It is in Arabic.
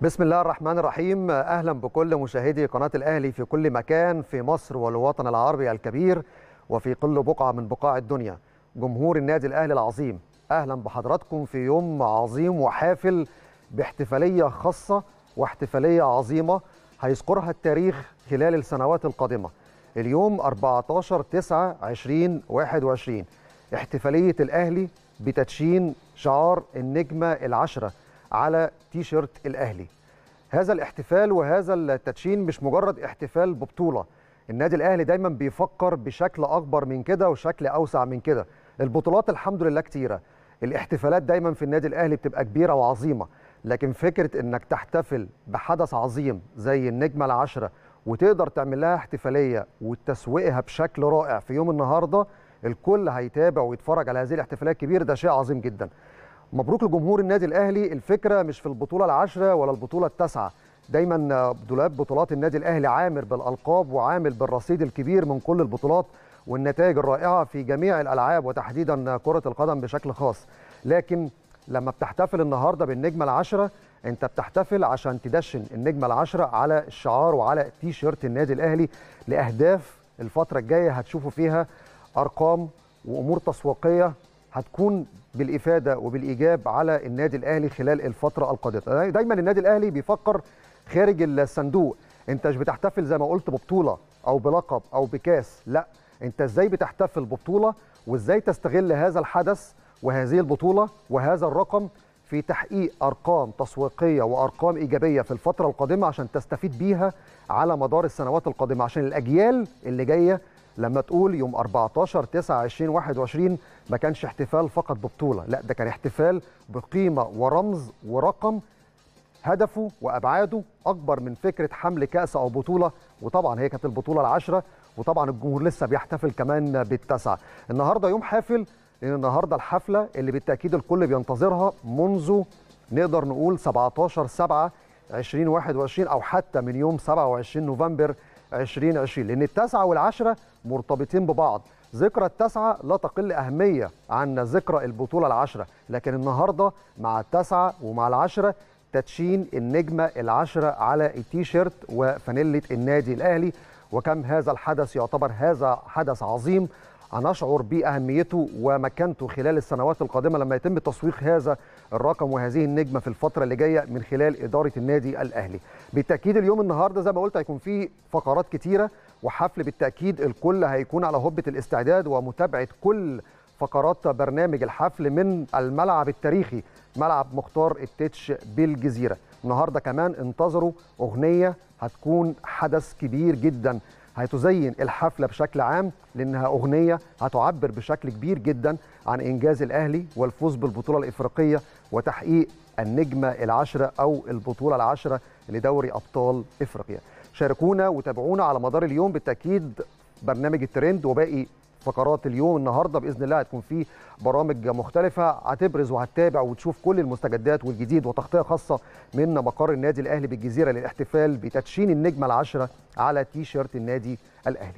بسم الله الرحمن الرحيم اهلا بكل مشاهدي قناه الاهلي في كل مكان في مصر والوطن العربي الكبير وفي كل بقعه من بقاع الدنيا جمهور النادي الاهلي العظيم اهلا بحضراتكم في يوم عظيم وحافل باحتفاليه خاصه واحتفاليه عظيمه هيذكرها التاريخ خلال السنوات القادمه اليوم 14 9 2021 احتفاليه الاهلي بتدشين شعار النجمه العشره على تي شيرت الاهلي هذا الاحتفال وهذا التدشين مش مجرد احتفال ببطوله النادي الاهلي دايما بيفكر بشكل اكبر من كده وشكل اوسع من كده البطولات الحمد لله كتيره الاحتفالات دايما في النادي الاهلي بتبقى كبيره وعظيمه لكن فكره انك تحتفل بحدث عظيم زي النجمه العشره وتقدر تعمل لها احتفاليه وتسويقها بشكل رائع في يوم النهارده الكل هيتابع ويتفرج على هذه الاحتفالات الكبيره ده شيء عظيم جدا مبروك لجمهور النادي الاهلي الفكره مش في البطوله العاشره ولا البطوله التاسعه دايما دولاب بطولات النادي الاهلي عامر بالالقاب وعامل بالرصيد الكبير من كل البطولات والنتائج الرائعه في جميع الالعاب وتحديدا كره القدم بشكل خاص لكن لما بتحتفل النهارده بالنجمه العشره انت بتحتفل عشان تدشن النجمه العشره على الشعار وعلى تيشيرت النادي الاهلي لاهداف الفتره الجايه هتشوفوا فيها ارقام وامور تسويقيه هتكون بالافاده وبالايجاب على النادي الاهلي خلال الفتره القادمه يعني دايما النادي الاهلي بيفكر خارج الصندوق انت مش بتحتفل زي ما قلت ببطوله او بلقب او بكاس لا انت ازاي بتحتفل ببطوله وازاي تستغل هذا الحدث وهذه البطوله وهذا الرقم في تحقيق ارقام تسويقيه وارقام ايجابيه في الفتره القادمه عشان تستفيد بيها على مدار السنوات القادمه عشان الاجيال اللي جايه لما تقول يوم 14 9 20 21 ما كانش احتفال فقط ببطوله لا ده كان احتفال بقيمه ورمز ورقم هدفه وابعاده اكبر من فكره حمل كاس او بطوله وطبعا هي كانت البطوله العاشره وطبعا الجمهور لسه بيحتفل كمان بالتاسعه النهارده يوم حافل لان النهارده الحفله اللي بالتاكيد الكل بينتظرها منذ نقدر نقول 17 7 2021 او حتى من يوم 27 نوفمبر 2020 لأن التاسعة والعشرة مرتبطين ببعض ذكرى التاسعة لا تقل أهمية عن ذكرى البطولة العشرة لكن النهاردة مع التاسعة ومع العشرة تدشين النجمة العشرة على التيشيرت وفانيلة النادي الأهلي وكم هذا الحدث يعتبر هذا حدث عظيم هنشعر بأهميته ومكانته خلال السنوات القادمة لما يتم تسويق هذا الرقم وهذه النجمة في الفترة اللي جاية من خلال إدارة النادي الأهلي بالتأكيد اليوم النهاردة زي ما قلت هيكون فيه فقرات كتيرة وحفل بالتأكيد الكل هيكون على هبة الاستعداد ومتابعة كل فقرات برنامج الحفل من الملعب التاريخي ملعب مختار التتش بالجزيرة النهاردة كمان انتظروا أغنية هتكون حدث كبير جدا هتزين الحفله بشكل عام لانها اغنيه هتعبر بشكل كبير جدا عن انجاز الاهلي والفوز بالبطوله الافريقيه وتحقيق النجمه العشره او البطوله العشره لدوري ابطال افريقيا. شاركونا وتابعونا على مدار اليوم بالتاكيد برنامج الترند وباقي فقرات اليوم النهارده باذن الله هتكون في برامج مختلفه هتبرز وهتتابع وتشوف كل المستجدات والجديد وتغطيه خاصه من مقر النادي الاهلي بالجزيره للاحتفال بتدشين النجمه العاشره على تي شيرت النادي الاهلي